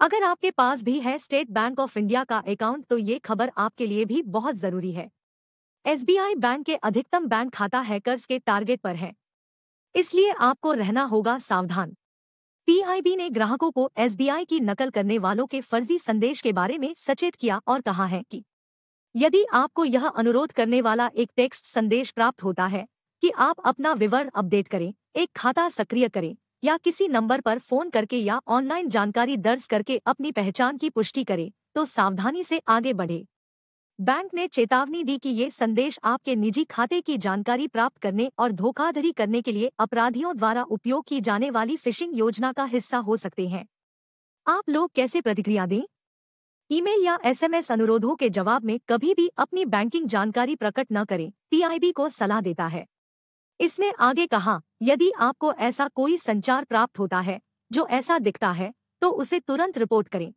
अगर आपके पास भी है स्टेट बैंक ऑफ इंडिया का अकाउंट तो ये खबर आपके लिए भी बहुत जरूरी है एसबीआई बैंक के अधिकतम बैंक खाता हैकर्स के टारगेट पर है इसलिए आपको रहना होगा सावधान पीआईबी ने ग्राहकों को एसबीआई की नकल करने वालों के फर्जी संदेश के बारे में सचेत किया और कहा है कि यदि आपको यह अनुरोध करने वाला एक टेक्स्ट संदेश प्राप्त होता है कि आप अपना विवरण अपडेट करें एक खाता सक्रिय करें या किसी नंबर पर फोन करके या ऑनलाइन जानकारी दर्ज करके अपनी पहचान की पुष्टि करे तो सावधानी से आगे बढ़े बैंक ने चेतावनी दी कि ये संदेश आपके निजी खाते की जानकारी प्राप्त करने और धोखाधड़ी करने के लिए अपराधियों द्वारा उपयोग की जाने वाली फिशिंग योजना का हिस्सा हो सकते हैं आप लोग कैसे प्रतिक्रिया दें ईमेल या एसएमएस अनुरोधों के जवाब में कभी भी अपनी बैंकिंग जानकारी प्रकट न करें पीआईबी को सलाह देता है इसने आगे कहा यदि आपको ऐसा कोई संचार प्राप्त होता है जो ऐसा दिखता है तो उसे तुरंत रिपोर्ट करें